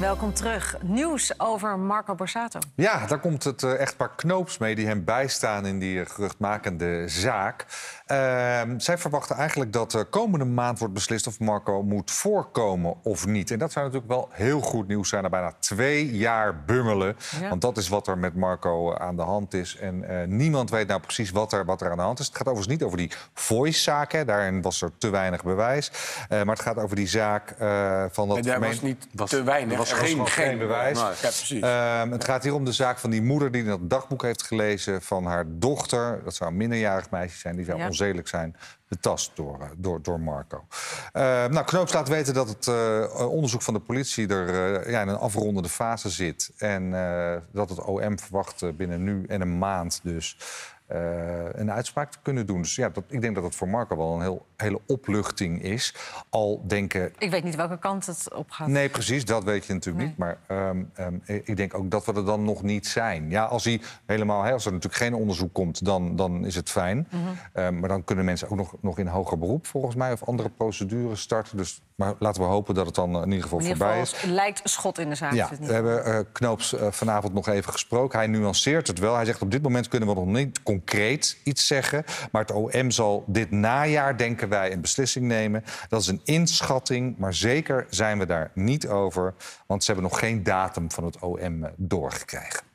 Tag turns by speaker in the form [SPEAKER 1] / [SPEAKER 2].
[SPEAKER 1] Welkom terug. Nieuws over Marco Borsato. Ja, daar komt het eh, echt paar Knoops mee die hem bijstaan in die eh, geruchtmakende zaak. Ehm, zij verwachten eigenlijk dat de eh, komende maand wordt beslist of Marco moet voorkomen of niet. En dat zou natuurlijk wel heel goed nieuws zijn na bijna twee jaar bungelen. Want dat is wat er met Marco aan de hand is. En niemand weet nou precies wat er, wat er aan de hand is. Het gaat overigens niet over die voice-zaak. Daarin was er te weinig bewijs. maar het gaat over die zaak van dat... En daar was niet was, te weinig geen, geen, bewijs. Ehm, het gaat hier om de zaak van die moeder die dat dagboek heeft gelezen van haar dochter. Dat zou een minderjarig meisje zijn, die zou ja. onzedelijk zijn. Betast door, eh, door, door Marco. Uh, nou, Knoops laat weten dat het eh, onderzoek van de politie er eh, ja, in een afrondende fase zit. En dat het OM verwacht binnen nu en een maand dus eh, een uitspraak te kunnen doen. Dus ja, dat, ik denk dat dat voor Marco wel een heel, hele opluchting is. Al denken... Ik weet niet welke kant het op gaat. Nee, precies, dat weet je natuurlijk niet. Maar ehm, ehm, ik denk ook dat we er dan nog niet zijn. Ja, als, hij helemaal, als er natuurlijk geen onderzoek komt, dan, dan is het fijn. Mhm. Ehm, maar dan kunnen mensen ook nog, nog in hoger beroep, volgens mij... of andere procedures starten. Dus maar laten we hopen dat het dan eh, in ieder geval voorbij is. Het lijkt schot in de zaak. Ja, we hebben uh, Knoops eh, vanavond nog even gesproken. Hij nuanceert het wel. Hij zegt op dit moment kunnen we nog niet concreet iets zeggen. Maar het OM zal dit najaar, denken wij, een beslissing nemen. Dat is een inschatting, maar zeker zijn we daar niet over. Want ze hebben nog geen datum van het OM doorgekregen.